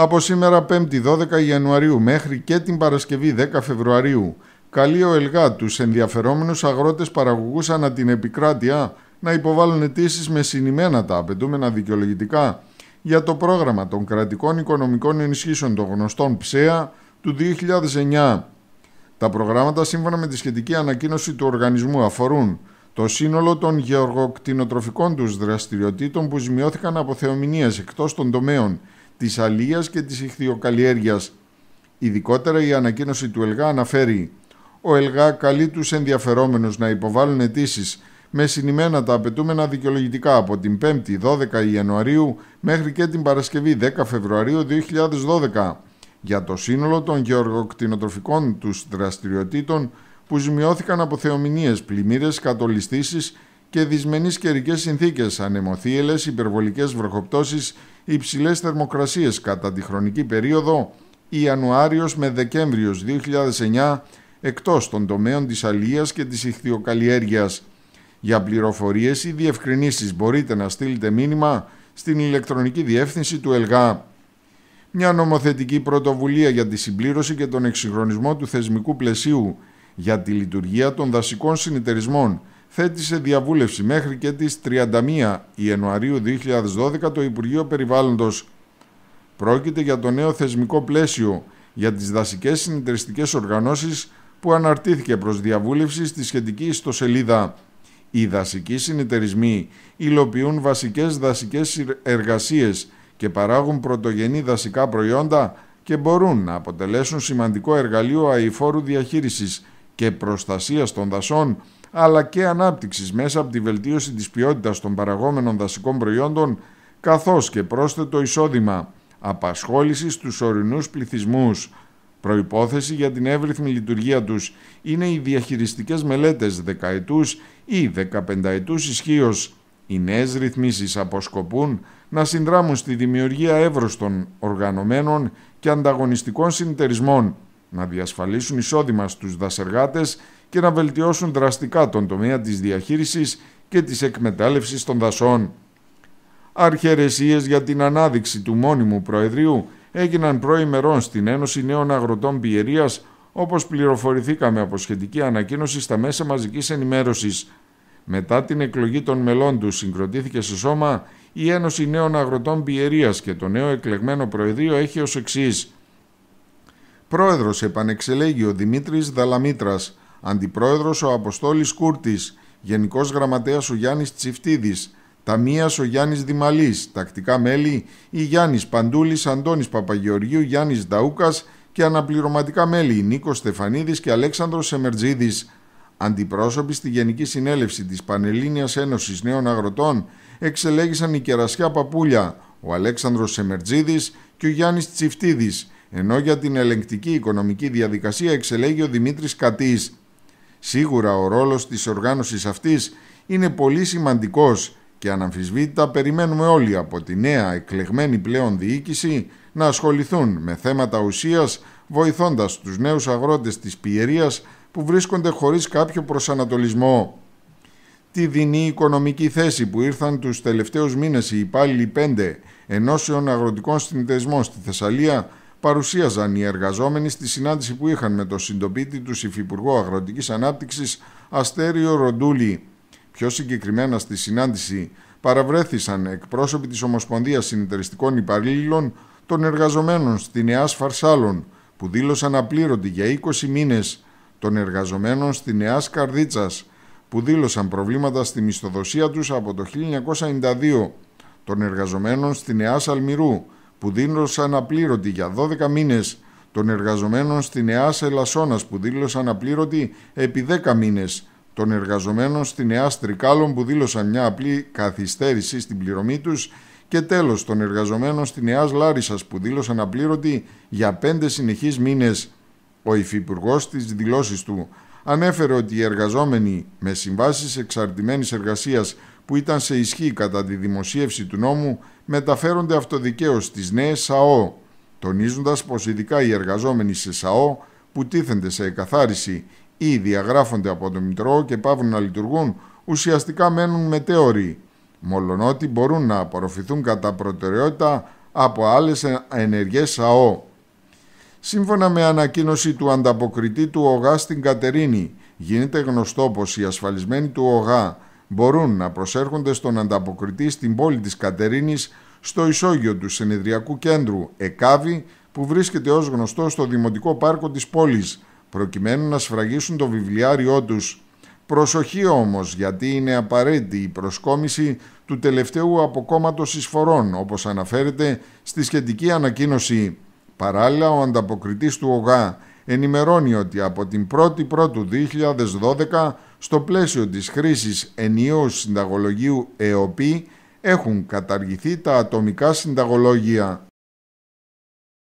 από σήμερα 5η 12 Ιανουαρίου μέχρι και την Παρασκευή 10 Φεβρουαρίου καλεί ο ΕΛΓΑ τους ενδιαφερόμενους αγρότες παραγωγούς ανά την επικράτεια να υποβάλουν αιτήσεις με συνημένα τα απαιτούμενα δικαιολογητικά για το πρόγραμμα των κρατικών οικονομικών ενισχύσεων των γνωστών ΨΕΑ του 2009. Τα προγράμματα σύμφωνα με τη σχετική ανακοίνωση του οργανισμού αφορούν το σύνολο των γεωργοκτηνοτροφικών τους δραστηριοτήτων που ζημιώθηκαν από θεομηνίες εκτός των τομέων της αλίας και της ηχθειοκαλλιέργειας. Ειδικότερα η ανακοίνωση του ΕΛΓΑ αναφέρει «Ο ΕΛΓΑ καλεί τους ενδιαφερόμενους να υποβάλουν αιτήσεις με συνημένα τα απαιτούμενα δικαιολογητικά από την 5η 12 Ιανουαρίου μέχρι και την Παρασκευή 10 Φεβρουαρίου 2012 για το σύνολο των γεωργοκτηνοτροφικών τους δραστηριοτήτων που ζημιώθηκαν από θεομηνίες, πλημμύρες, κατολιστήσεις και δυσμενείς καιρικές συνθήκες, ανεμοθύελες, υπερβολικές βροχοπτώσεις υψηλές θερμοκρασίες κατά τη χρονική περίοδο Ιανουάριος με Δεκέμβριος 2009 εκτός των τομέων της αλίας και της ηχθειοκαλλιέργειας. Για πληροφορίες ή διευκρινήσεις μπορείτε να στείλετε μήνυμα στην ηλεκτρονική διεύθυνση του ΕΛΓΑ. Μια νομοθετική πρωτοβουλία για τη συμπλήρωση και τον εξυγχρονισμό του θεσμικού πλαισίου για τη λειτουργία των δασικών συνεταιρισμών θέτησε διαβούλευση μέχρι και τις 31 Ιανουαρίου 2012 το Υπουργείο Περιβάλλοντος. Πρόκειται για το νέο θεσμικό πλαίσιο για τις δασικές συνεταιριστικές οργανώσεις που αναρτήθηκε προς διαβούλευση στη σχετική ιστοσελίδα. Οι δασικοί συνεταιρισμοί υλοποιούν βασικές δασικές εργασίες και παράγουν πρωτογενή δασικά προϊόντα και μπορούν να αποτελέσουν σημαντικό εργαλείο αηφόρου διαχείρισης και προστασίας των δασών αλλά και ανάπτυξης μέσα από τη βελτίωση της ποιότητας των παραγόμενων δασικών προϊόντων καθώς και πρόσθετο εισόδημα απασχόλησης στους ορεινούς πληθυσμούς. Προϋπόθεση για την εύρυθμη λειτουργία τους είναι οι διαχειριστικές μελέτες δεκαετούς ή δεκαπενταετούς ισχύως. Οι νέες ρυθμίσεις αποσκοπούν να συνδράμουν στη δημιουργία εύρωστων οργανωμένων και ανταγωνιστικών συνεταιρισμών, να διασφαλίσουν εισόδημα στους δασεργάτες και να βελτιώσουν δραστικά τον τομέα της διαχείρισης και της εκμετάλλευσης των δασών. Αρχαιρεσίες για την ανάδειξη του μόνιμου Προεδρίου έγιναν προημερών στην Ένωση Νέων Αγροτών Πιερίας, όπως πληροφορηθήκαμε από σχετική ανακοίνωση στα μέσα μαζικής ενημέρωσης. Μετά την εκλογή των μελών τους συγκροτήθηκε σε σώμα η Ένωση Νέων Αγροτών Πιερίας και το νέο εκλεγμένο Προεδρείο έχει ως εξής. Πρόεδρος επανεξελέγει ο Δημήτρης Αντιπρόεδρος ο Αποστόλης Κούρτης, Γενικός Γραμματέας ο Γιάννης Τσιφτίδης, ταμείας ο Γιάννης Δημαλής, τακτικά μέλη η Γιάννης Παντούλης, Αντώνης Παπαγεωργίου, Γιάννης Νταούκας και αναπληρωματικά μέλη Νίκος Στεφανίδης και Αλέξανδρος Σεμερτζίδης. Αντιπρόσωποι στη Γενική Συνέλευση της Πανελλήνιας Ένωσης Νέων Αγροτών εξελέγησαν η Κερασιά Παπούλια, ο Αλέξανδρος Σεμερτζίδης και ο Γιάννης Τσιφτίδης, ενώ για την ελεγκτική οικονομική διαδικασία εξελέγει ο Δημήτρης Κατής. Σίγουρα ο ρόλος της οργάνωσης αυτής είναι πολύ σημαντικός και αναμφισβήτητα περιμένουμε όλοι από τη νέα εκλεγμένη πλέον διοίκηση να ασχοληθούν με θέματα ουσίας βοηθώντας τους νέους αγρότες της πιερίας που βρίσκονται χωρίς κάποιο προσανατολισμό. Τη δινή οικονομική θέση που ήρθαν τους τελευταίους μήνες οι υπάλληλοι πέντε ενώσεων αγροτικών συνδεσμών στη Θεσσαλία παρουσίαζαν οι εργαζόμενοι στη συνάντηση που είχαν με τον συντοπίτη του Υφυπουργό Αγροτικής Ανάπτυξης Αστέριο Ροντούλη. Πιο συγκεκριμένα στη συνάντηση παραβρέθησαν εκπρόσωποι της Ομοσπονδίας Συνεταιριστικών Υπαλλήλων των εργαζομένων στη Νέα Φαρσάλων που δήλωσαν απλήρωτοι για 20 μήνες των εργαζομένων στη ΕΑΣ Καρδίτσας που δήλωσαν προβλήματα στη μισθοδοσία τους από το 1992 των εργαζομένων στη ΕΑΣ Αλμυρού που δήλωσαν απλήρωτη για 12 μήνες, των εργαζομένων στην ΕΑΣ Ελασσόνας που δήλωσαν απλήρωτη επί 10 μήνες, των εργαζομένων στην ΕΑΣ Τρικάλων που δήλωσαν μια απλή καθυστέρηση στην πληρωμή τους και τέλος των εργαζομένων στην ΕΑΣ Λάρισας που δήλωσαν απλήρωτη για 5 συνεχείς μήνες. Ο υφυπουργός στις δηλώσεις του ανέφερε ότι οι εργαζόμενοι με συμβάσεις εξαρτημένης εργασίας που ήταν σε ισχύ κατά τη δημοσίευση του νόμου μεταφέρονται αυτοδικαίως στις νέες ΣΑΟ, τονίζοντας πως ειδικά οι εργαζόμενοι σε ΣΑΟ που τίθενται σε εκαθάριση ή διαγράφονται από το Μητρό και πάβουν να λειτουργούν, ουσιαστικά μένουν μετέωροι, ότι μπορούν να απορροφηθούν κατά προτεραιότητα από άλλες ενεργές ΣΑΟ. Σύμφωνα με ανακοίνωση του ανταποκριτή του ΟΓΑ στην Κατερίνη, γίνεται γνωστό πως οι ασφαλισμένοι του ΟΓΑ μπορούν να προσέρχονται στον ανταποκριτή στην πόλη της Κατερίνης στο ισόγειο του συνεδριακού κέντρου ΕΚΑΒΗ που βρίσκεται ως γνωστό στο Δημοτικό Πάρκο της πόλης προκειμένου να σφραγίσουν το βιβλιάριό τους. Προσοχή όμως γιατί είναι απαραίτητη η προσκόμιση του τελευταίου αποκόμματος εισφορών όπως αναφέρεται στη σχετική ανακοίνωση. Παράλληλα ο ανταποκριτής του ΟΓΑ ενημερώνει ότι από την 1η 2012 στο πλαίσιο της χρήσης ενιαίου συνταγολογίου ΕΟΠΗ έχουν καταργηθεί τα ατομικά συνταγολόγια.